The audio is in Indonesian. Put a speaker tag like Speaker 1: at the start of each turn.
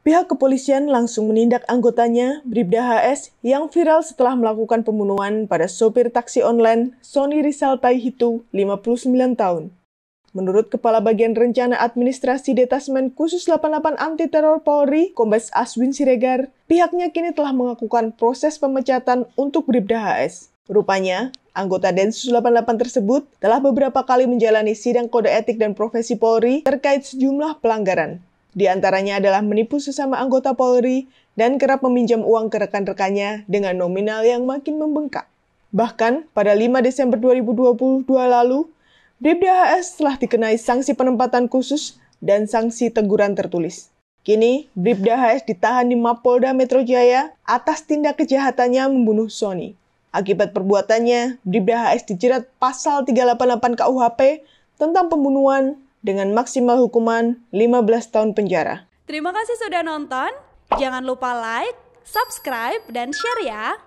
Speaker 1: Pihak kepolisian langsung menindak anggotanya, Bribda HS, yang viral setelah melakukan pembunuhan pada sopir taksi online Sony Rizal Taihitu, 59 tahun. Menurut Kepala Bagian Rencana Administrasi Detasmen Khusus 88 Anti Teror Polri, Kombes Aswin Siregar, pihaknya kini telah melakukan proses pemecatan untuk Bribda HS. Rupanya, anggota Densus 88 tersebut telah beberapa kali menjalani sidang kode etik dan profesi Polri terkait sejumlah pelanggaran. Di antaranya adalah menipu sesama anggota Polri dan kerap meminjam uang ke rekan-rekannya dengan nominal yang makin membengkak. Bahkan, pada 5 Desember 2022 lalu, Bribda HS telah dikenai sanksi penempatan khusus dan sanksi teguran tertulis. Kini, Bribda HS ditahan di Mapolda Metro Jaya atas tindak kejahatannya membunuh Sony. Akibat perbuatannya, Bribda HS dijerat pasal 388 KUHP tentang pembunuhan dengan maksimal hukuman 15 tahun penjara.
Speaker 2: Terima kasih sudah nonton. Jangan lupa like, subscribe, dan share ya.